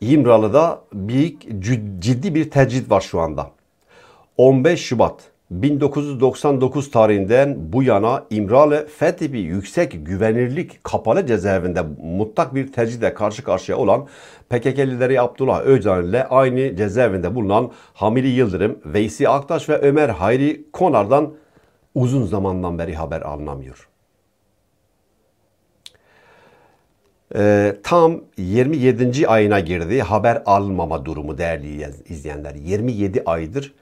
İmralı'da bir ciddi bir tecrid var şu anda. 15 Şubat 1999 tarihinden bu yana İmralı Fethibi Yüksek Güvenirlik Kapalı Cezaevinde mutlak bir tecride karşı karşıya olan PKK'lileri Abdullah Öcalan ile aynı cezaevinde bulunan Hamili Yıldırım, Veysi Aktaş ve Ömer Hayri Konar'dan uzun zamandan beri haber alınamıyor. e, tam 27. ayına girdi. Haber almama durumu değerli izleyenler. 27 aydır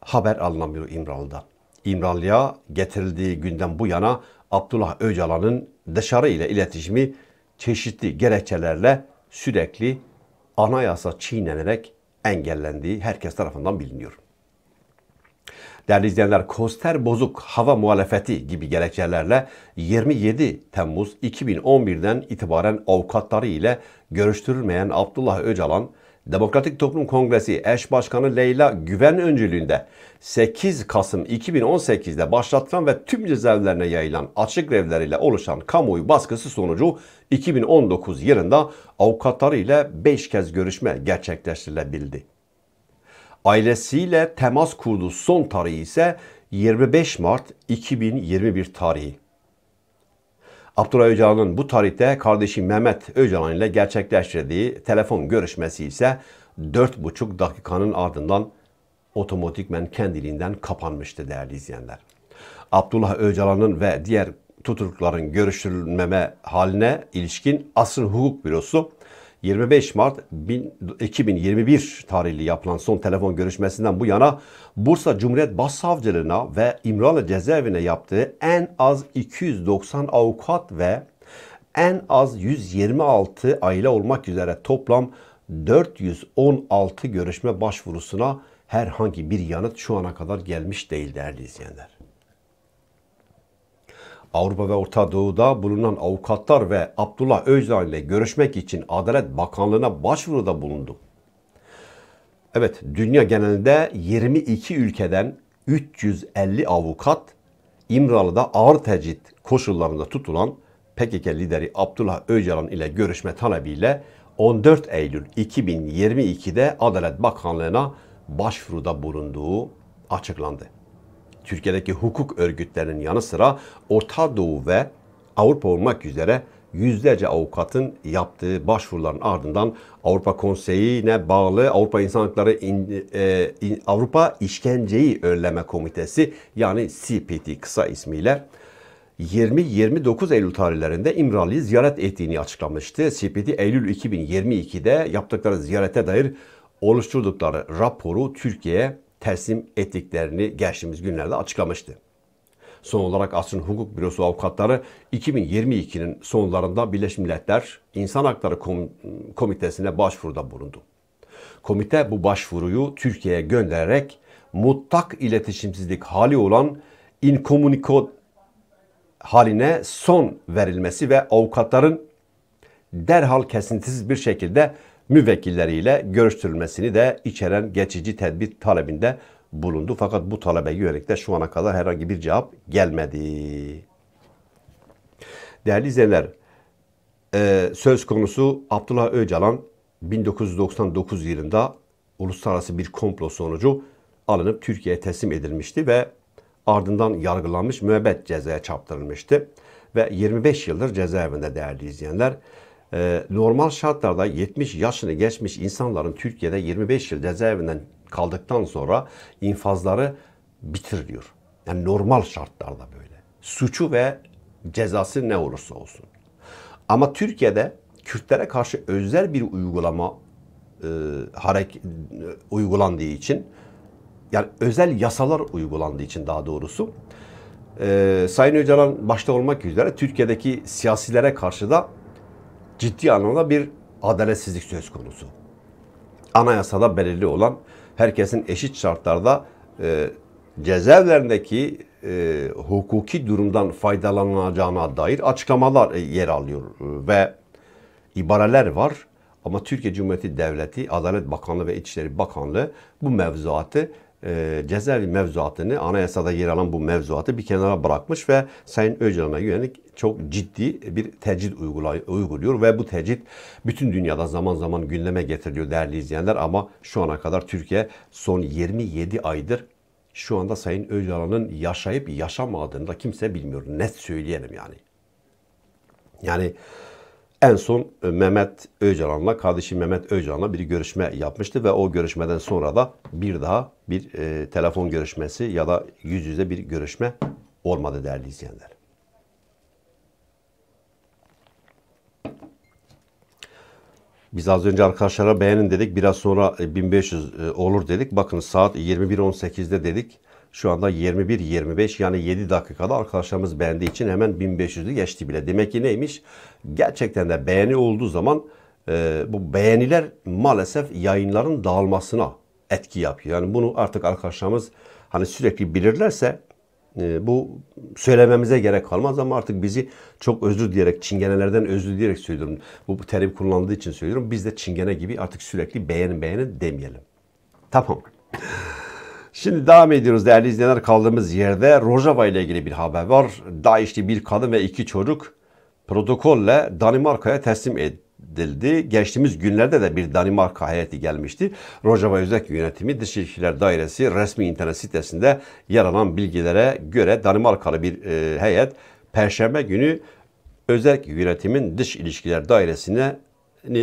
haber alınamıyor İmralı'da. İmralı'ya getirildiği günden bu yana Abdullah Öcalan'ın dışarı ile iletişimi çeşitli gerekçelerle sürekli anayasa çiğnenerek engellendiği herkes tarafından biliniyor. Değerli izleyenler Koster Bozuk hava muhalefeti gibi gerekçelerle 27 Temmuz 2011'den itibaren avukatları ile görüştürülmeyen Abdullah Öcalan Demokratik Toplum Kongresi eş başkanı Leyla Güven öncülüğünde 8 Kasım 2018'de başlatılan ve tüm cezaevlerine yayılan açık grevleriyle oluşan kamuoyu baskısı sonucu 2019 yılında avukatları ile 5 kez görüşme gerçekleştirilebildi ailesiyle temas kurduğu son tarihi ise 25 Mart 2021 tarihi. Abdullah Öcalan'ın bu tarihte kardeşi Mehmet Öcalan ile gerçekleştirdiği telefon görüşmesi ise 4,5 dakikanın ardından otomatikmen kendiliğinden kapanmıştı değerli izleyenler. Abdullah Öcalan'ın ve diğer tutukluların görüşülmeme haline ilişkin asıl Hukuk Bürosu 25 Mart 2021 tarihli yapılan son telefon görüşmesinden bu yana Bursa Cumhuriyet Başsavcılığına ve İmralı cezaevine yaptığı en az 290 avukat ve en az 126 aile olmak üzere toplam 416 görüşme başvurusuna herhangi bir yanıt şu ana kadar gelmiş değil değerli izleyenler. Avrupa ve Orta Doğu'da bulunan avukatlar ve Abdullah Öcalan ile görüşmek için Adalet Bakanlığı'na başvuruda bulundu. Evet, dünya genelinde 22 ülkeden 350 avukat İmralı'da ağır tecrit koşullarında tutulan PKK lideri Abdullah Öcalan ile görüşme talebiyle 14 Eylül 2022'de Adalet Bakanlığı'na başvuruda bulunduğu açıklandı. Türkiye'deki hukuk örgütlerinin yanı sıra Orta Doğu ve Avrupa olmak üzere yüzlerce avukatın yaptığı başvuruların ardından Avrupa Konseyi'ne bağlı Avrupa İnsan Hakları in, e, in, Avrupa İşkenceyi Önleme Komitesi yani CPT kısa ismiyle 20-29 Eylül tarihlerinde İmralı'yı ziyaret ettiğini açıklamıştı. CPT Eylül 2022'de yaptıkları ziyarete dair oluşturdukları raporu Türkiye'ye teslim ettiklerini geçtiğimiz günlerde açıklamıştı. Son olarak Asrın Hukuk Bürosu avukatları 2022'nin sonlarında Birleşmiş Milletler İnsan Hakları Komitesi'ne başvuruda bulundu. Komite bu başvuruyu Türkiye'ye göndererek mutlak iletişimsizlik hali olan inkomuniko haline son verilmesi ve avukatların derhal kesintisiz bir şekilde müvekkilleriyle görüştürülmesini de içeren geçici tedbir talebinde bulundu. Fakat bu talebe yönelik de şu ana kadar herhangi bir cevap gelmedi. Değerli izleyenler, e, söz konusu Abdullah Öcalan 1999 yılında uluslararası bir komplo sonucu alınıp Türkiye'ye teslim edilmişti ve ardından yargılanmış müebbet cezaya çarptırılmıştı. Ve 25 yıldır cezaevinde değerli izleyenler. Ee, normal şartlarda 70 yaşını geçmiş insanların Türkiye'de 25 yıl cezaevinden kaldıktan sonra infazları bitir diyor. Yani normal şartlarda böyle. Suçu ve cezası ne olursa olsun. Ama Türkiye'de Kürtlere karşı özel bir uygulama e, hareket uygulandığı için yani özel yasalar uygulandığı için daha doğrusu e, Sayın Öcalan başta olmak üzere Türkiye'deki siyasilere karşı da ciddi anlamda bir adaletsizlik söz konusu. Anayasada belirli olan herkesin eşit şartlarda e, cezaevlerindeki e, hukuki durumdan faydalanacağına dair açıklamalar e, yer alıyor e, ve ibareler var. Ama Türkiye Cumhuriyeti Devleti, Adalet Bakanlığı ve İçişleri Bakanlığı bu mevzuatı e, cezaevi mevzuatını, anayasada yer alan bu mevzuatı bir kenara bırakmış ve Sayın Öcalan'a yönelik çok ciddi bir tecrit uyguluyor ve bu tecrit bütün dünyada zaman zaman gündeme getiriliyor değerli izleyenler ama şu ana kadar Türkiye son 27 aydır şu anda Sayın Öcalan'ın yaşayıp yaşamadığını da kimse bilmiyor. Net söyleyelim yani. Yani en son e, Mehmet Öcalan'la, kardeşi Mehmet Öcalan'la bir görüşme yapmıştı ve o görüşmeden sonra da bir daha bir e, telefon görüşmesi ya da yüz yüze bir görüşme olmadı değerli izleyenler. Biz az önce arkadaşlara beğenin dedik. Biraz sonra 1500 e, e, olur dedik. Bakın saat 21.18'de dedik. Şu anda 21-25 yani 7 dakikada arkadaşlarımız beğendiği için hemen 1500'ü geçti bile. Demek ki neymiş? Gerçekten de beğeni olduğu zaman e, bu beğeniler maalesef yayınların dağılmasına etki yapıyor. Yani bunu artık arkadaşlarımız hani sürekli bilirlerse e, bu söylememize gerek kalmaz ama artık bizi çok özür diyerek, çingenelerden özür diyerek söylüyorum. Bu terim kullandığı için söylüyorum. Biz de çingene gibi artık sürekli beğenin beğenin demeyelim. Tamam. Şimdi devam ediyoruz değerli izleyenler kaldığımız yerde Rojava ile ilgili bir haber var. Daişli bir kadın ve iki çocuk protokolle Danimarka'ya teslim edildi. Geçtiğimiz günlerde de bir Danimarka heyeti gelmişti. Rojava Özel Yönetimi Dış İlişkiler Dairesi resmi internet sitesinde yer alan bilgilere göre Danimarkalı bir e, heyet Perşembe günü özel Yönetim'in Dış İlişkiler Dairesi'ne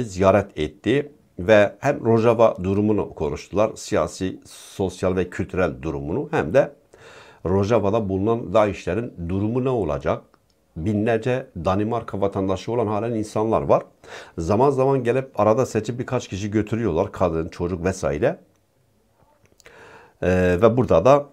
ziyaret etti ve hem Rojava durumunu konuştular. Siyasi, sosyal ve kültürel durumunu hem de Rojava'da bulunan DAEŞ'lerin durumu ne olacak? Binlerce Danimarka vatandaşı olan halen insanlar var. Zaman zaman gelip arada seçip birkaç kişi götürüyorlar. Kadın, çocuk vesaire. Ee, ve burada da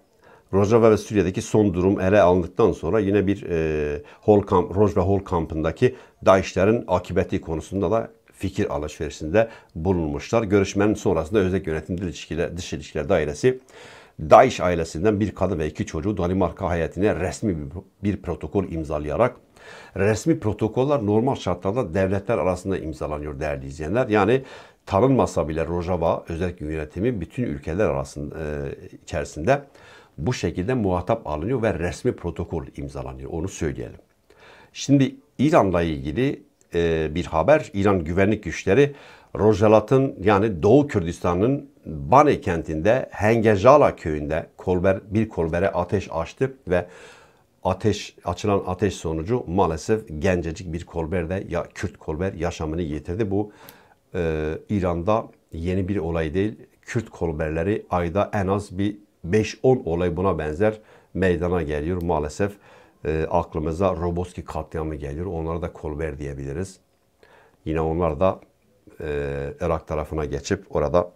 Rojava ve Suriye'deki son durum ele alındıktan sonra yine bir e, Holkamp, Rojava hol kampındaki DAEŞ'lerin akıbeti konusunda da fikir alışverişinde bulunmuşlar. Görüşmenin sonrasında Özel Yönetim ilişkiler, Dış İlişkiler Dairesi DAEŞ ailesinden bir kadın ve iki çocuğu Danimarka hayatına resmi bir protokol imzalayarak resmi protokoller normal şartlarda devletler arasında imzalanıyor değerli izleyenler. Yani tanınmasa bile Rojava özel yönetimi bütün ülkeler arasında e, içerisinde bu şekilde muhatap alınıyor ve resmi protokol imzalanıyor. Onu söyleyelim. Şimdi İran'la ilgili e, bir haber. İran güvenlik güçleri Rojalat'ın yani Doğu Kürdistan'ın Bani kentinde Hengejala köyünde kolber, bir kolbere ateş açtı ve ateş açılan ateş sonucu maalesef gencecik bir kolber de ya Kürt kolber yaşamını yitirdi. Bu e, İran'da yeni bir olay değil. Kürt kolberleri ayda en az bir 5-10 olay buna benzer meydana geliyor maalesef e, aklımıza Roboski katliamı gelir. Onlara da Kolber diyebiliriz. Yine onlar da e, Irak tarafına geçip orada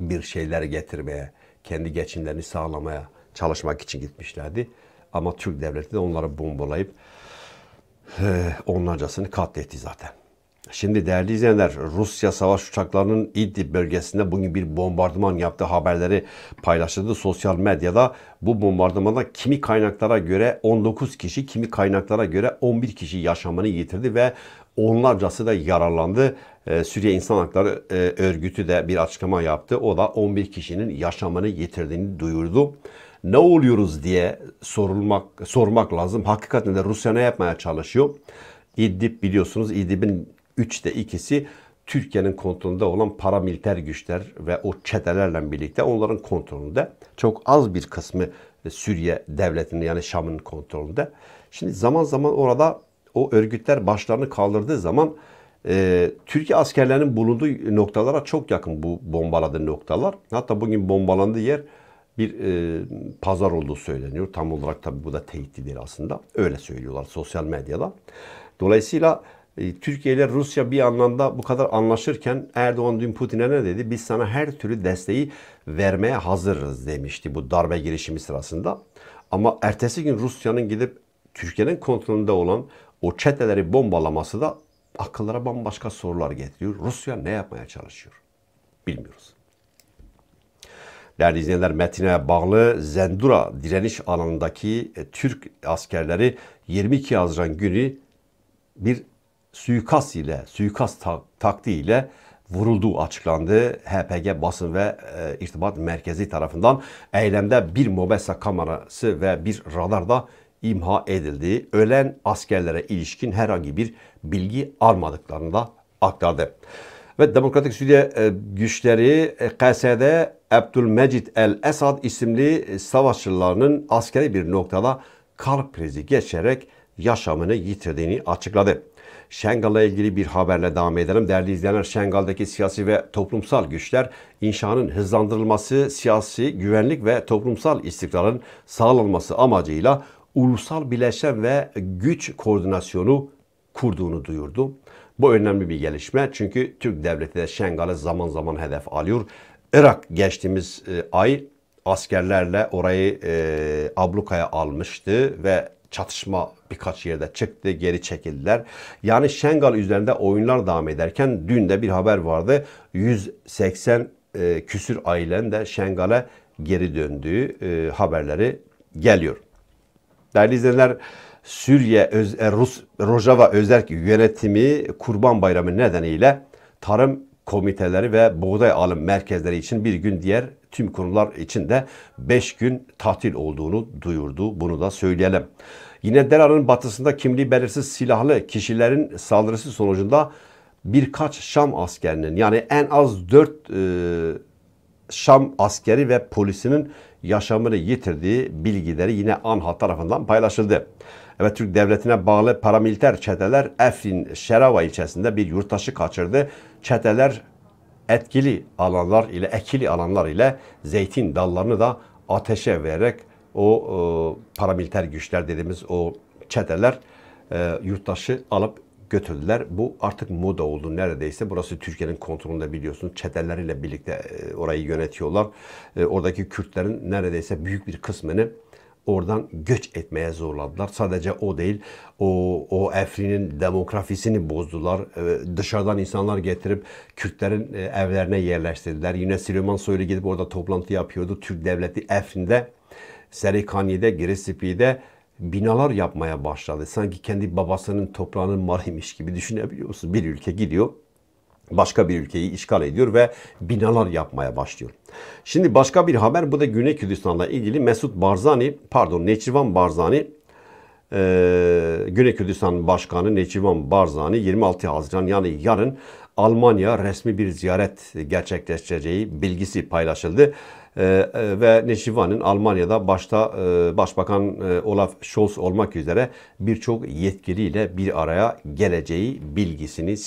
bir şeyler getirmeye, kendi geçimlerini sağlamaya çalışmak için gitmişlerdi. Ama Türk devleti de onları bombalayıp e, onlarcasını katletti zaten. Şimdi değerli izleyenler Rusya savaş uçaklarının İdlib bölgesinde bugün bir bombardıman yaptığı haberleri paylaştırdı sosyal medyada. Bu bombardımanda kimi kaynaklara göre 19 kişi, kimi kaynaklara göre 11 kişi yaşamını yitirdi ve onlarcası da yaralandı. Ee, Suriye İnsan Hakları e, Örgütü de bir açıklama yaptı. O da 11 kişinin yaşamını yitirdiğini duyurdu ne oluyoruz diye sorulmak sormak lazım. Hakikaten de Rusya ne yapmaya çalışıyor? İdlib biliyorsunuz İdlib'in Üçte ikisi Türkiye'nin kontrolünde olan paramiliter güçler ve o çetelerle birlikte onların kontrolünde çok az bir kısmı e, Suriye devletinin yani Şam'ın kontrolünde. Şimdi zaman zaman orada o örgütler başlarını kaldırdığı zaman e, Türkiye askerlerinin bulunduğu noktalara çok yakın bu bombaladığı noktalar. Hatta bugün bombalandığı yer bir e, pazar olduğu söyleniyor. Tam olarak tabi bu da teyitli değil aslında. Öyle söylüyorlar sosyal medyada. Dolayısıyla e, Türkiye ile Rusya bir anlamda bu kadar anlaşırken Erdoğan dün Putin'e ne dedi? Biz sana her türlü desteği vermeye hazırız demişti bu darbe girişimi sırasında. Ama ertesi gün Rusya'nın gidip Türkiye'nin kontrolünde olan o çeteleri bombalaması da akıllara bambaşka sorular getiriyor. Rusya ne yapmaya çalışıyor? Bilmiyoruz. Değerli izleyenler metine bağlı Zendura direniş alanındaki e, Türk askerleri 22 Haziran günü bir suikast ile, suikast taktiği ile vurulduğu açıklandı. HPG basın ve e, irtibat merkezi tarafından eylemde bir mobesa kamerası ve bir radar da imha edildi. Ölen askerlere ilişkin herhangi bir bilgi almadıklarını da aktardı. Ve Demokratik Suriye güçleri e, KS'de Abdülmecit el-Esad isimli savaşçılarının askeri bir noktada kalp krizi geçerek yaşamını yitirdiğini açıkladı. Şengal'la ilgili bir haberle devam edelim. Değerli izleyenler Şengal'daki siyasi ve toplumsal güçler inşanın hızlandırılması, siyasi güvenlik ve toplumsal istikrarın sağlanması amacıyla ulusal bileşen ve güç koordinasyonu kurduğunu duyurdu. Bu önemli bir gelişme çünkü Türk devleti de Şengal'ı zaman zaman hedef alıyor. Irak geçtiğimiz e, ay askerlerle orayı e, ablukaya almıştı ve çatışma birkaç yerde çıktı, geri çekildiler. Yani Şengal üzerinde oyunlar devam ederken dün de bir haber vardı. 180 e, küsür ailen de Şengal'e geri döndüğü e, haberleri geliyor. Değerli izleyenler, Suriye Öz, e, Rus Rojava Özerk yönetimi Kurban Bayramı nedeniyle tarım komiteleri ve buğday alım merkezleri için bir gün diğer tüm konular için de 5 gün tatil olduğunu duyurdu. Bunu da söyleyelim. Yine Dera'nın batısında kimliği belirsiz silahlı kişilerin saldırısı sonucunda birkaç Şam askerinin yani en az 4 e, Şam askeri ve polisinin yaşamını yitirdiği bilgileri yine ANHA tarafından paylaşıldı. Evet Türk devletine bağlı paramiliter çeteler Efrin Şerava ilçesinde bir yurttaşı kaçırdı çeteler etkili alanlar ile, ekili alanlar ile zeytin dallarını da ateşe vererek o e, paramiliter güçler dediğimiz o çeteler e, yurttaşı alıp götürdüler. Bu artık moda oldu neredeyse. Burası Türkiye'nin kontrolünde biliyorsunuz. Çeteleriyle birlikte e, orayı yönetiyorlar. E, oradaki Kürtlerin neredeyse büyük bir kısmını oradan göç etmeye zorladılar. Sadece o değil, o, o Efrin'in demografisini bozdular. Ee, dışarıdan insanlar getirip Kürtlerin e, evlerine yerleştirdiler. Yine Süleyman Soylu gidip orada toplantı yapıyordu. Türk devleti Efrin'de, Serikani'de, Giresun'da binalar yapmaya başladı. Sanki kendi babasının toprağının malıymış gibi düşünebiliyorsunuz. Bir ülke gidiyor başka bir ülkeyi işgal ediyor ve binalar yapmaya başlıyor. Şimdi başka bir haber bu da Güney Kürdistan'la ilgili Mesut Barzani pardon Neçirvan Barzani ee, Güney Kürdistan Başkanı Neçirvan Barzani 26 Haziran yani yarın Almanya resmi bir ziyaret gerçekleştireceği bilgisi paylaşıldı. Ee, ve Neşivan'ın Almanya'da başta e, Başbakan e, Olaf Scholz olmak üzere birçok yetkiliyle bir araya geleceği bilgisini